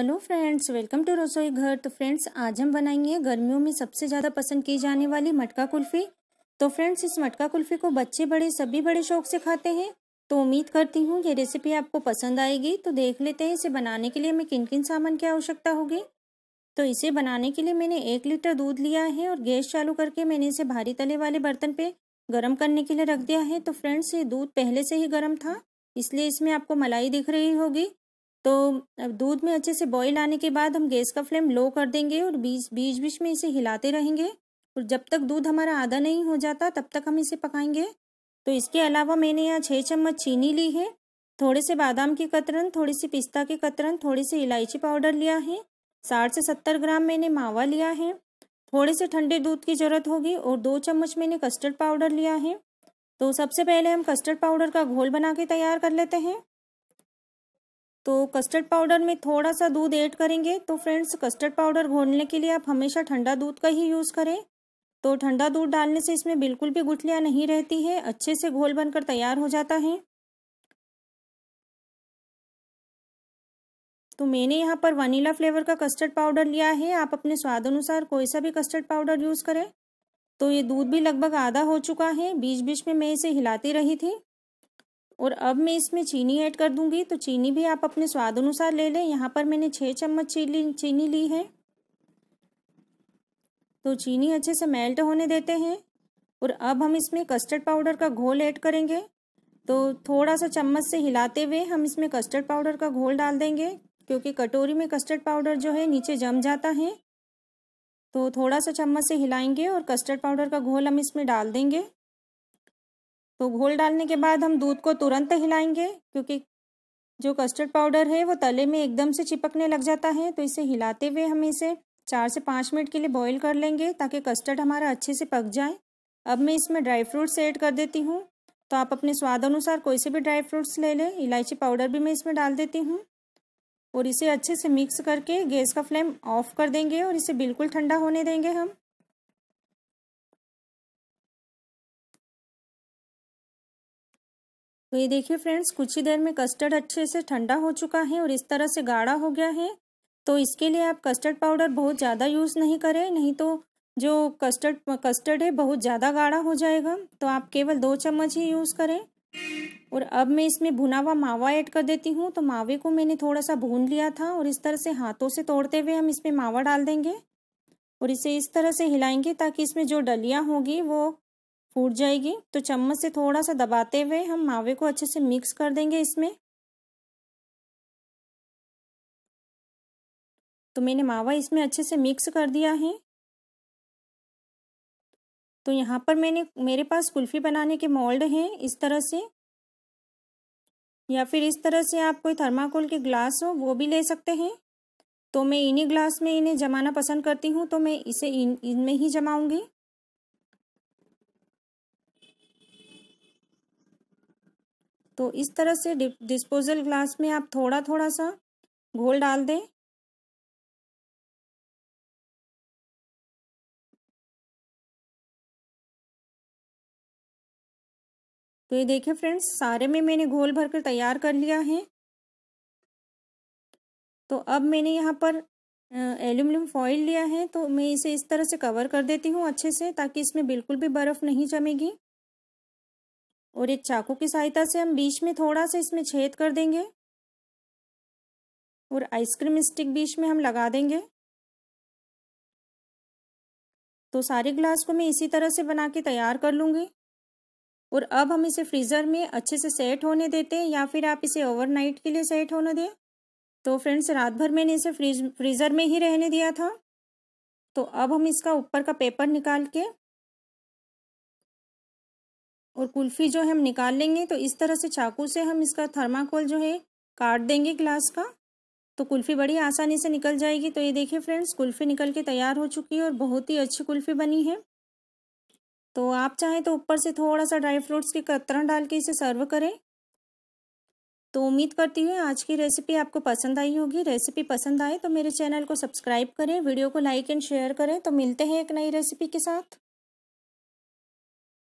hello friends welcome to रसोई घर तो फ्रेंड्स आज हम बनाएंगे गर्मियों में सबसे ज़्यादा पसंद की जाने वाली मटका कुल्फ़ी तो फ्रेंड्स इस मटका कुल्फ़ी को बच्चे बड़े सभी बड़े शौक से खाते हैं तो उम्मीद करती हूँ ये रेसिपी आपको पसंद आएगी तो देख लेते हैं इसे बनाने के लिए हमें किन किन सामान की आवश्यकता होगी तो इसे बनाने के लिए मैंने एक लीटर दूध लिया है और गैस चालू करके मैंने इसे भारी तले वाले बर्तन पर गर्म करने के लिए रख दिया है तो फ्रेंड्स ये दूध पहले से ही गर्म था इसलिए इसमें आपको मलाई दिख रही होगी तो अब दूध में अच्छे से बॉईल आने के बाद हम गैस का फ्लेम लो कर देंगे और बीच बीच बीच में इसे हिलाते रहेंगे और जब तक दूध हमारा आधा नहीं हो जाता तब तक हम इसे पकाएंगे तो इसके अलावा मैंने यहाँ छः चम्मच चीनी ली है थोड़े से बादाम के कतरन थोड़ी सी पिस्ता के कतरन थोड़ी सी इलायची पाउडर लिया है साठ से सत्तर ग्राम मैंने मावा लिया है थोड़े से ठंडे दूध की ज़रूरत होगी और दो चम्मच मैंने कस्टर्ड पाउडर लिया है तो सबसे पहले हम कस्टर्ड पाउडर का घोल बना के तैयार कर लेते हैं तो कस्टर्ड पाउडर में थोड़ा सा दूध ऐड करेंगे तो फ्रेंड्स कस्टर्ड पाउडर घोलने के लिए आप हमेशा ठंडा दूध का ही यूज़ करें तो ठंडा दूध डालने से इसमें बिल्कुल भी गुठलियाँ नहीं रहती है अच्छे से घोल बनकर तैयार हो जाता है तो मैंने यहाँ पर वनीला फ्लेवर का कस्टर्ड पाउडर लिया है आप अपने स्वाद अनुसार कोई सा भी कस्टर्ड पाउडर यूज़ करें तो ये दूध भी लगभग आधा हो चुका है बीच बीच में मैं इसे हिलाती रही थी और अब मैं इसमें चीनी ऐड कर दूंगी तो चीनी भी आप अपने स्वाद अनुसार ले लें यहाँ पर मैंने छः चम्मच चीनी चीनी ली है तो चीनी अच्छे से मेल्ट होने देते हैं और अब हम इसमें कस्टर्ड पाउडर का घोल ऐड करेंगे तो थोड़ा सा चम्मच से हिलाते हुए हम इसमें कस्टर्ड पाउडर का घोल डाल देंगे क्योंकि कटोरी में कस्टर्ड पाउडर जो है नीचे जम जाता है तो थोड़ा सा चम्मच से हिलाएंगे और कस्टर्ड पाउडर का घोल हम इसमें डाल देंगे तो घोल डालने के बाद हम दूध को तुरंत हिलाएंगे क्योंकि जो कस्टर्ड पाउडर है वो तले में एकदम से चिपकने लग जाता है तो इसे हिलाते हुए हम इसे चार से पाँच मिनट के लिए बॉईल कर लेंगे ताकि कस्टर्ड हमारा अच्छे से पक जाए अब मैं इसमें ड्राई फ्रूट्स ऐड कर देती हूँ तो आप अपने स्वाद अनुसार कोई से भी ड्राई फ्रूट्स ले लें इलायची पाउडर भी मैं इसमें डाल देती हूँ और इसे अच्छे से मिक्स करके गैस का फ्लेम ऑफ कर देंगे और इसे बिल्कुल ठंडा होने देंगे हम तो ये देखिए फ्रेंड्स कुछ ही देर में कस्टर्ड अच्छे से ठंडा हो चुका है और इस तरह से गाढ़ा हो गया है तो इसके लिए आप कस्टर्ड पाउडर बहुत ज़्यादा यूज़ नहीं करें नहीं तो जो कस्टर्ड कस्टर्ड है बहुत ज़्यादा गाढ़ा हो जाएगा तो आप केवल दो चम्मच ही यूज़ करें और अब मैं इसमें भुना हुआ मावा ऐड कर देती हूँ तो मावे को मैंने थोड़ा सा भून लिया था और इस तरह से हाथों से तोड़ते हुए हम इसमें मावा डाल देंगे और इसे इस तरह से हिलाएंगे ताकि इसमें जो डलियाँ होगी वो फूट जाएगी तो चम्मच से थोड़ा सा दबाते हुए हम मावे को अच्छे से मिक्स कर देंगे इसमें तो मैंने मावा इसमें अच्छे से मिक्स कर दिया है तो यहाँ पर मैंने मेरे पास कुल्फ़ी बनाने के मोल्ड हैं इस तरह से या फिर इस तरह से आप कोई थर्माकोल के ग्लास हो वो भी ले सकते हैं तो मैं इन्हीं ग्लास में इन्हें जमाना पसंद करती हूँ तो मैं इसे इन इनमें ही जमाऊँगी तो इस तरह से डिस्पोजल ग्लास में आप थोड़ा थोड़ा सा घोल डाल दें तो ये देखिए फ्रेंड्स सारे में मैंने घोल भरकर तैयार कर लिया है तो अब मैंने यहाँ पर एल्यूमिनियम फॉइल लिया है तो मैं इसे इस तरह से कवर कर देती हूँ अच्छे से ताकि इसमें बिल्कुल भी बर्फ़ नहीं जमेगी और एक चाकू की सहायता से हम बीच में थोड़ा सा इसमें छेद कर देंगे और आइसक्रीम स्टिक बीच में हम लगा देंगे तो सारे ग्लास को मैं इसी तरह से बना के तैयार कर लूँगी और अब हम इसे फ्रीज़र में अच्छे से सेट होने देते हैं या फिर आप इसे ओवरनाइट के लिए सेट होने दें तो फ्रेंड्स रात भर मैंने इसे फ्रीज फ्रीज़र में ही रहने दिया था तो अब हम इसका ऊपर का पेपर निकाल के और कुल्फी जो हम निकाल लेंगे तो इस तरह से चाकू से हम इसका थर्माकोल जो है काट देंगे ग्लास का तो कुल्फ़ी बड़ी आसानी से निकल जाएगी तो ये देखिए फ्रेंड्स कुल्फ़ी निकल के तैयार हो चुकी है और बहुत ही अच्छी कुल्फ़ी बनी है तो आप चाहें तो ऊपर से थोड़ा सा ड्राई फ्रूट्स के कतरन डाल के इसे सर्व करें तो उम्मीद करती हूँ आज की रेसिपी आपको पसंद आई होगी रेसिपी पसंद आए तो मेरे चैनल को सब्सक्राइब करें वीडियो को लाइक एंड शेयर करें तो मिलते हैं एक नई रेसिपी के साथ